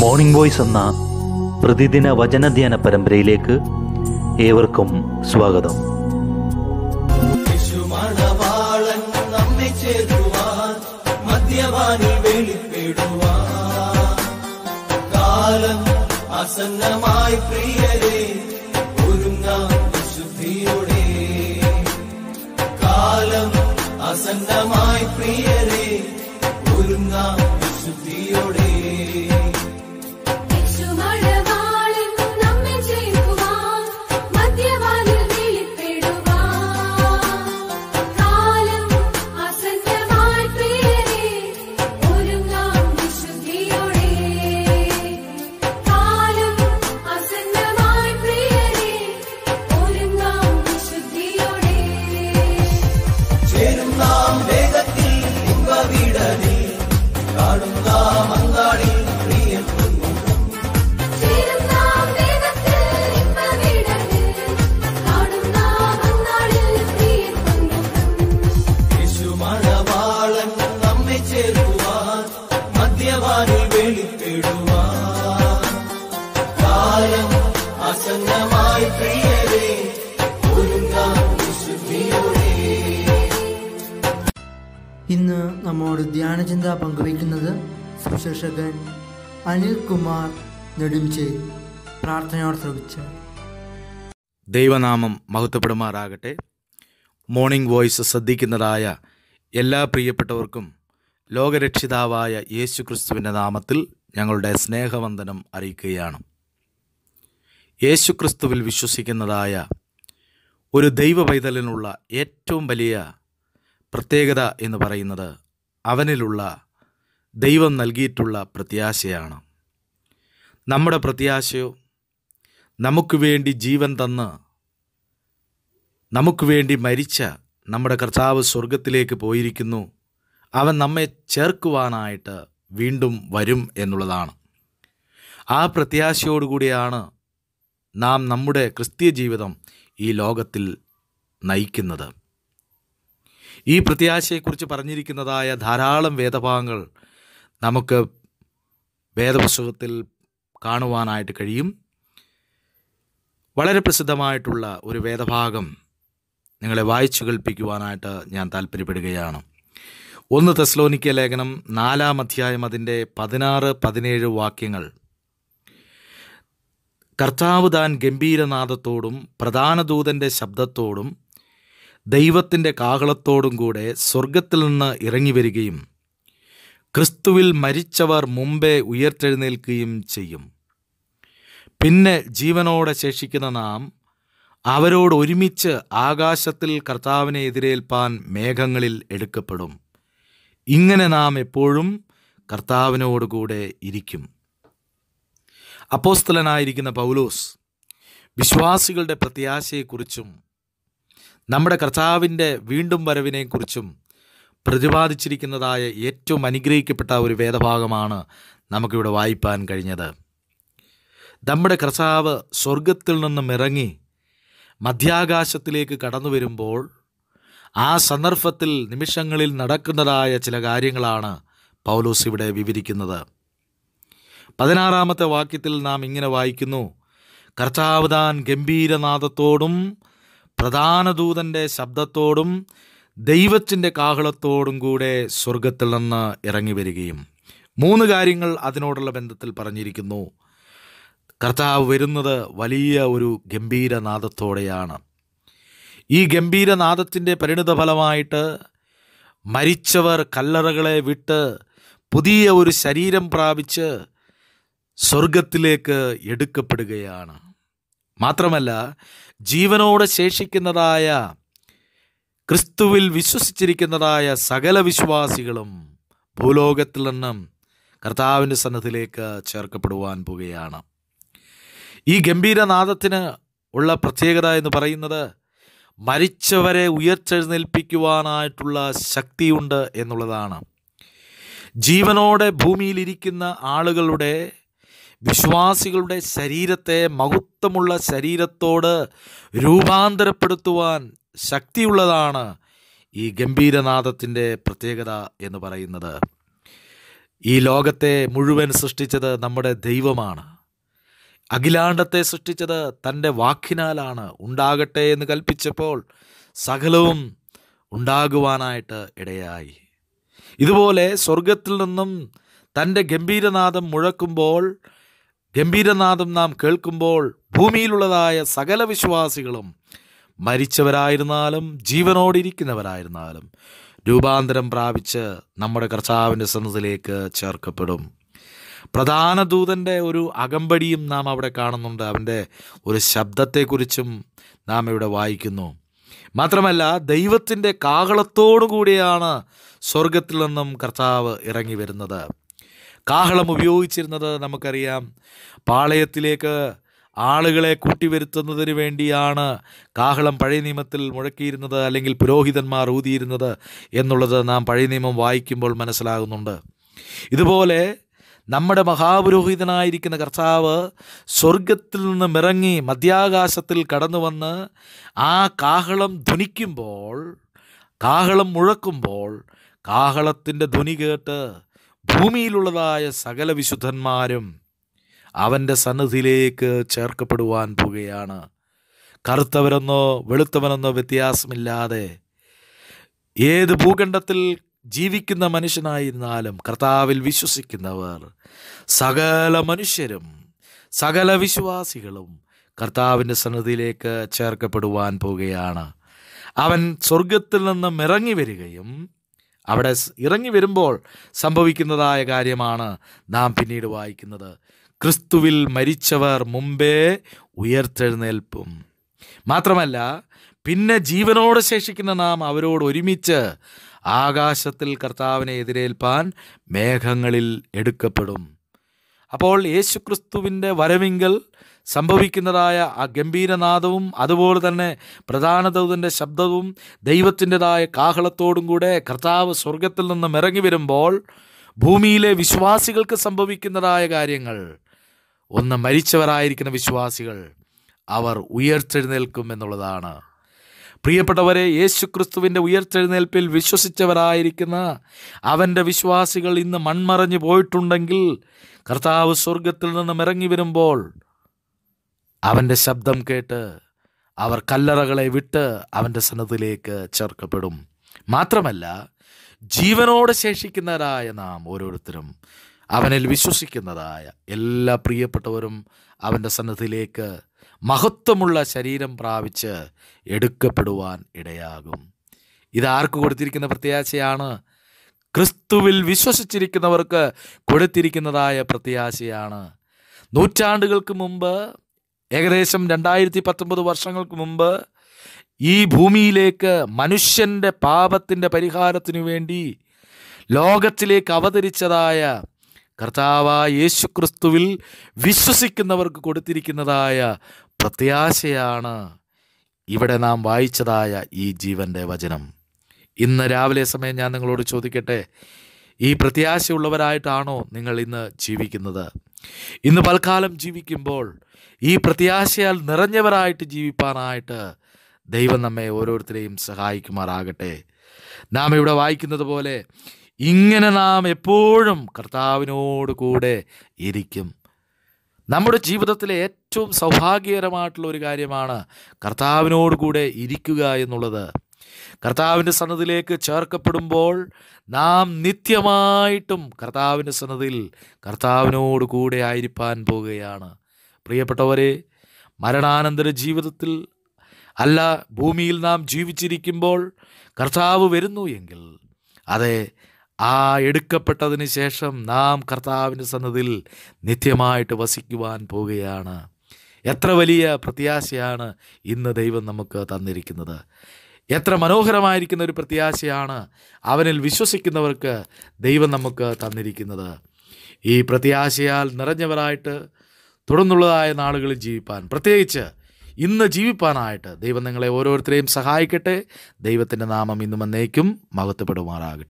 morning voice എന്ന പ്രതിദിന വചനധ്യാന പരമ്പരയിലേക്ക് ഏവർക്കും സ്വാഗതം അസന്നമായി പ്രിയരെ ഒരുങ്ങാം വിശുദ്ധിയോടെ കാലം അസന്നമായി പ്രിയരെ ഒരുങ്ങാം വിശുദ്ധിയോടെ ധ്യാനചിന്ത പങ്കുവയ്ക്കുന്നത് സുശേഷകൻ അനിൽ കുമാർ നെടുംചേ പ്രാർത്ഥനയോട് ശ്രമിച്ച ദൈവനാമം മഹത്വപ്പെടുമാറാകട്ടെ മോർണിംഗ് വോയിസ് ശ്രദ്ധിക്കുന്നതായ എല്ലാ പ്രിയപ്പെട്ടവർക്കും ലോകരക്ഷിതാവായ യേശു ക്രിസ്തുവിൻ്റെ നാമത്തിൽ ഞങ്ങളുടെ സ്നേഹവന്ദനം അറിയിക്കുകയാണ് യേശുക്രിസ്തുവിൽ വിശ്വസിക്കുന്നതായ ഒരു ദൈവ പൈതലിനുള്ള ഏറ്റവും വലിയ പ്രത്യേകത എന്ന് പറയുന്നത് അവനിലുള്ള ദൈവം നൽകിയിട്ടുള്ള പ്രത്യാശയാണ് നമ്മുടെ പ്രത്യാശയോ നമുക്ക് വേണ്ടി ജീവൻ തന്ന് നമുക്ക് വേണ്ടി മരിച്ച നമ്മുടെ കർത്താവ് സ്വർഗത്തിലേക്ക് പോയിരിക്കുന്നു അവൻ നമ്മെ ചേർക്കുവാനായിട്ട് വീണ്ടും വരും എന്നുള്ളതാണ് ആ പ്രത്യാശയോടുകൂടിയാണ് നാം നമ്മുടെ ക്രിസ്തീയ ജീവിതം ഈ ലോകത്തിൽ നയിക്കുന്നത് ഈ പ്രത്യാശയെക്കുറിച്ച് പറഞ്ഞിരിക്കുന്നതായ ധാരാളം വേദഭാഗങ്ങൾ നമുക്ക് വേദപുസ്തകത്തിൽ കാണുവാനായിട്ട് കഴിയും വളരെ പ്രസിദ്ധമായിട്ടുള്ള ഒരു വേദഭാഗം നിങ്ങളെ വായിച്ചു കേൾപ്പിക്കുവാനായിട്ട് ഞാൻ താല്പര്യപ്പെടുകയാണ് ഒന്ന് തെസ്ലോനിക്ക ലേഖനം നാലാം അധ്യായം അതിൻ്റെ പതിനാറ് പതിനേഴ് വാക്യങ്ങൾ കർത്താവ് താൻ ഗംഭീരനാദത്തോടും പ്രധാന ദൂതൻ്റെ ശബ്ദത്തോടും ദൈവത്തിൻ്റെ കാഹളത്തോടും കൂടെ സ്വർഗത്തിൽ നിന്ന് ഇറങ്ങി വരികയും ക്രിസ്തുവിൽ മരിച്ചവർ മുമ്പേ ഉയർത്തെഴുന്നേൽക്കുകയും ചെയ്യും പിന്നെ ജീവനോടെ ശേഷിക്കുന്ന നാം അവരോട് ഒരുമിച്ച് ആകാശത്തിൽ കർത്താവിനെ എതിരേൽപ്പാൻ മേഘങ്ങളിൽ എടുക്കപ്പെടും ഇങ്ങനെ നാം എപ്പോഴും കർത്താവിനോടുകൂടെ ഇരിക്കും അപ്പോസ്തലനായിരിക്കുന്ന പൗലോസ് വിശ്വാസികളുടെ പ്രത്യാശയെക്കുറിച്ചും നമ്മുടെ കർത്താവിൻ്റെ വീണ്ടും വരവിനെക്കുറിച്ചും പ്രതിപാദിച്ചിരിക്കുന്നതായ ഏറ്റവും അനുഗ്രഹിക്കപ്പെട്ട ഒരു വേദഭാഗമാണ് നമുക്കിവിടെ വായിപ്പാൻ കഴിഞ്ഞത് നമ്മുടെ കർത്താവ് സ്വർഗത്തിൽ നിന്നും ഇറങ്ങി മധ്യാകാശത്തിലേക്ക് കടന്നു വരുമ്പോൾ ആ സന്ദർഭത്തിൽ നിമിഷങ്ങളിൽ നടക്കുന്നതായ ചില കാര്യങ്ങളാണ് പൗലോസ് ഇവിടെ വിവരിക്കുന്നത് പതിനാറാമത്തെ വാക്യത്തിൽ നാം ഇങ്ങനെ വായിക്കുന്നു കർത്താവ് താൻ ഗംഭീരനാഥത്തോടും ദൂതൻ്റെ ശബ്ദത്തോടും ദൈവത്തിൻ്റെ കാഹളത്തോടും കൂടെ സ്വർഗത്തിൽ നിന്ന് ഇറങ്ങി വരികയും മൂന്ന് കാര്യങ്ങൾ അതിനോടുള്ള ബന്ധത്തിൽ പറഞ്ഞിരിക്കുന്നു കർത്താവ് വരുന്നത് വലിയ ഒരു ഗംഭീര നാദത്തോടെയാണ് ഈ ഗംഭീര പരിണിത ഫലമായിട്ട് മരിച്ചവർ കല്ലറകളെ വിട്ട് പുതിയ ഒരു ശരീരം പ്രാപിച്ച് സ്വർഗത്തിലേക്ക് എടുക്കപ്പെടുകയാണ് മാത്രമല്ല ജീവനോടെ ശേഷിക്കുന്നതായ ക്രിസ്തുവിൽ വിശ്വസിച്ചിരിക്കുന്നതായ സകല വിശ്വാസികളും ഭൂലോകത്തിൽ നിന്നും കർത്താവിൻ്റെ സന്നദ്ധത്തിലേക്ക് ചേർക്കപ്പെടുവാൻ പോവുകയാണ് ഈ ഗംഭീരനാഥത്തിന് ഉള്ള പ്രത്യേകത എന്ന് പറയുന്നത് മരിച്ചവരെ ഉയർത്തെഴുന്നേൽപ്പിക്കുവാനായിട്ടുള്ള ശക്തിയുണ്ട് എന്നുള്ളതാണ് ജീവനോടെ ഭൂമിയിലിരിക്കുന്ന ആളുകളുടെ വിശ്വാസികളുടെ ശരീരത്തെ മഹത്വമുള്ള ശരീരത്തോട് രൂപാന്തരപ്പെടുത്തുവാൻ ശക്തിയുള്ളതാണ് ഈ ഗംഭീരനാഥത്തിൻ്റെ പ്രത്യേകത എന്ന് പറയുന്നത് ഈ ലോകത്തെ മുഴുവൻ സൃഷ്ടിച്ചത് നമ്മുടെ ദൈവമാണ് അഖിലാണ്ടത്തെ സൃഷ്ടിച്ചത് തൻ്റെ വാക്കിനാലാണ് ഉണ്ടാകട്ടെ എന്ന് കൽപ്പിച്ചപ്പോൾ സകലവും ഉണ്ടാകുവാനായിട്ട് ഇടയായി ഇതുപോലെ സ്വർഗത്തിൽ നിന്നും തൻ്റെ ഗംഭീരനാഥം മുഴക്കുമ്പോൾ ഗംഭീരനാഥം നാം കേൾക്കുമ്പോൾ ഭൂമിയിലുള്ളതായ സകല വിശ്വാസികളും മരിച്ചവരായിരുന്നാലും ജീവനോടിരിക്കുന്നവരായിരുന്നാലും രൂപാന്തരം പ്രാപിച്ച് നമ്മുടെ കർത്താവിൻ്റെ സന്നദ്ധയിലേക്ക് ചേർക്കപ്പെടും പ്രധാന ദൂതൻ്റെ ഒരു അകമ്പടിയും നാം അവിടെ കാണുന്നുണ്ട് അവൻ്റെ ഒരു ശബ്ദത്തെക്കുറിച്ചും നാം ഇവിടെ വായിക്കുന്നു മാത്രമല്ല ദൈവത്തിൻ്റെ കാഹളത്തോടു കൂടിയാണ് സ്വർഗത്തിൽ നിന്നും കർത്താവ് ഇറങ്ങി വരുന്നത് കാഹളം ഉപയോഗിച്ചിരുന്നത് നമുക്കറിയാം പാളയത്തിലേക്ക് ആളുകളെ കൂട്ടിവരുത്തുന്നതിന് വേണ്ടിയാണ് കാഹളം പഴയ നിയമത്തിൽ മുഴക്കിയിരുന്നത് അല്ലെങ്കിൽ പുരോഹിതന്മാർ ഊതിയിരുന്നത് എന്നുള്ളത് നാം പഴയ നിയമം വായിക്കുമ്പോൾ മനസ്സിലാകുന്നുണ്ട് ഇതുപോലെ നമ്മുടെ മഹാപുരോഹിതനായിരിക്കുന്ന കർത്താവ് സ്വർഗത്തിൽ നിന്നും ഇറങ്ങി മധ്യാകാശത്തിൽ കടന്നു വന്ന് ആ കാഹളം ധ്വനിക്കുമ്പോൾ കാഹളം മുഴക്കുമ്പോൾ കാഹളത്തിൻ്റെ ധ്വനി കേട്ട് ഭൂമിയിലുള്ളതായ സകല വിശുദ്ധന്മാരും അവൻ്റെ സന്നിധിയിലേക്ക് ചേർക്കപ്പെടുവാൻ പോവുകയാണ് കറുത്തവരെന്നോ വെളുത്തവനെന്നോ വ്യത്യാസമില്ലാതെ ഏത് ഭൂഖണ്ഡത്തിൽ ജീവിക്കുന്ന മനുഷ്യനായിരുന്നാലും കർത്താവിൽ വിശ്വസിക്കുന്നവർ സകല മനുഷ്യരും സകല വിശ്വാസികളും കർത്താവിൻ്റെ സന്നിധിയിലേക്ക് ചേർക്കപ്പെടുവാൻ പോവുകയാണ് അവൻ സ്വർഗത്തിൽ നിന്നും ഇറങ്ങി വരികയും അവിടെ ഇറങ്ങി വരുമ്പോൾ സംഭവിക്കുന്നതായ കാര്യമാണ് നാം പിന്നീട് വായിക്കുന്നത് ക്രിസ്തുവിൽ മരിച്ചവർ മുമ്പേ ഉയർത്തെഴുന്നേൽപ്പും മാത്രമല്ല പിന്നെ ജീവനോടെ ശേഷിക്കുന്ന നാം അവരോട് ഒരുമിച്ച് ആകാശത്തിൽ കർത്താവിനെ എതിരേൽപ്പാൻ മേഘങ്ങളിൽ എടുക്കപ്പെടും അപ്പോൾ യേശുക്രിസ്തുവിൻ്റെ വരവിങ്കൽ സംഭവിക്കുന്നതായ ആ ഗംഭീരനാദവും അതുപോലെ തന്നെ പ്രധാന ശബ്ദവും ദൈവത്തിൻ്റെതായ കാഹളത്തോടും കൂടെ കർത്താവ് സ്വർഗത്തിൽ നിന്ന് ഇറങ്ങി വരുമ്പോൾ ഭൂമിയിലെ വിശ്വാസികൾക്ക് സംഭവിക്കുന്നതായ കാര്യങ്ങൾ ഒന്ന് മരിച്ചവരായിരിക്കുന്ന വിശ്വാസികൾ അവർ ഉയർത്തെഴുന്നേൽക്കും എന്നുള്ളതാണ് പ്രിയപ്പെട്ടവരെ യേശുക്രിസ്തുവിൻ്റെ ഉയർത്തെഴുന്നേൽപ്പിൽ വിശ്വസിച്ചവരായിരിക്കുന്ന അവൻ്റെ വിശ്വാസികൾ ഇന്ന് മൺമറഞ്ഞു പോയിട്ടുണ്ടെങ്കിൽ കർത്താവ് സ്വർഗത്തിൽ നിന്നും ഇറങ്ങി വരുമ്പോൾ അവൻ്റെ ശബ്ദം കേട്ട് അവർ കല്ലറകളെ വിട്ട് അവൻ്റെ സന്നദ്ധയിലേക്ക് ചേർക്കപ്പെടും മാത്രമല്ല ജീവനോട് ശേഷിക്കുന്നവരായ നാം ഓരോരുത്തരും അവനിൽ വിശ്വസിക്കുന്നതായ എല്ലാ പ്രിയപ്പെട്ടവരും അവൻ്റെ സന്നദ്ധിയിലേക്ക് മഹത്വമുള്ള ശരീരം പ്രാപിച്ച് എടുക്കപ്പെടുവാൻ ഇടയാകും ഇത് ആർക്ക് കൊടുത്തിരിക്കുന്ന പ്രത്യാശയാണ് ക്രിസ്തുവിൽ വിശ്വസിച്ചിരിക്കുന്നവർക്ക് കൊടുത്തിരിക്കുന്നതായ പ്രത്യാശയാണ് നൂറ്റാണ്ടുകൾക്ക് മുമ്പ് ഏകദേശം രണ്ടായിരത്തി പത്തൊമ്പത് വർഷങ്ങൾക്ക് മുമ്പ് ഈ ഭൂമിയിലേക്ക് മനുഷ്യൻ്റെ പാപത്തിൻ്റെ പരിഹാരത്തിനു വേണ്ടി ലോകത്തിലേക്ക് അവതരിച്ചതായ കർത്താവായ യേശു ക്രിസ്തുവിൽ വിശ്വസിക്കുന്നവർക്ക് കൊടുത്തിരിക്കുന്നതായ പ്രത്യാശയാണ് ഇവിടെ നാം വായിച്ചതായ ഈ ജീവൻ്റെ വചനം ഇന്ന് രാവിലെ സമയം ഞാൻ നിങ്ങളോട് ചോദിക്കട്ടെ ഈ പ്രത്യാശയുള്ളവരായിട്ടാണോ നിങ്ങൾ ഇന്ന് ജീവിക്കുന്നത് ഇന്ന് പൽക്കാലം ജീവിക്കുമ്പോൾ ഈ പ്രത്യാശയാൽ നിറഞ്ഞവരായിട്ട് ജീവിപ്പാനായിട്ട് ദൈവം നമ്മെ ഓരോരുത്തരെയും സഹായിക്കുമാറാകട്ടെ നാം ഇവിടെ വായിക്കുന്നത് പോലെ ഇങ്ങനെ നാം എപ്പോഴും കർത്താവിനോട് കൂടെ ഇരിക്കും നമ്മുടെ ജീവിതത്തിലെ ഏറ്റവും സൗഭാഗ്യകരമായിട്ടുള്ള ഒരു കാര്യമാണ് കർത്താവിനോട് കൂടെ ഇരിക്കുക എന്നുള്ളത് കർത്താവിൻ്റെ സന്നദ്ധിയിലേക്ക് ചേർക്കപ്പെടുമ്പോൾ നാം നിത്യമായിട്ടും കർത്താവിൻ്റെ സന്നദ്ധിയിൽ കർത്താവിനോട് കൂടെ ആയിരിക്കാൻ പോവുകയാണ് പ്രിയപ്പെട്ടവരെ മരണാനന്തര ജീവിതത്തിൽ അല്ല ഭൂമിയിൽ നാം ജീവിച്ചിരിക്കുമ്പോൾ കർത്താവ് വരുന്നു എങ്കിൽ അതെ ആ എടുക്കപ്പെട്ടതിന് ശേഷം നാം കർത്താവിൻ്റെ സന്നദ്ധിയിൽ നിത്യമായിട്ട് വസിക്കുവാൻ പോവുകയാണ് എത്ര വലിയ പ്രത്യാശയാണ് ഇന്ന് ദൈവം നമുക്ക് തന്നിരിക്കുന്നത് എത്ര മനോഹരമായിരിക്കുന്ന ഒരു പ്രത്യാശയാണ് അവനിൽ വിശ്വസിക്കുന്നവർക്ക് ദൈവം നമുക്ക് തന്നിരിക്കുന്നത് ഈ പ്രത്യാശയാൽ നിറഞ്ഞവരായിട്ട് തുടർന്നുള്ളതായ നാളുകളിൽ ജീവിപ്പാൻ പ്രത്യേകിച്ച് ഇന്ന് ജീവിപ്പാനായിട്ട് ദൈവം നിങ്ങളെ ഓരോരുത്തരെയും സഹായിക്കട്ടെ ദൈവത്തിൻ്റെ നാമം ഇന്നും എന്നേക്കും മഹത്വപ്പെടുമാറാകട്ടെ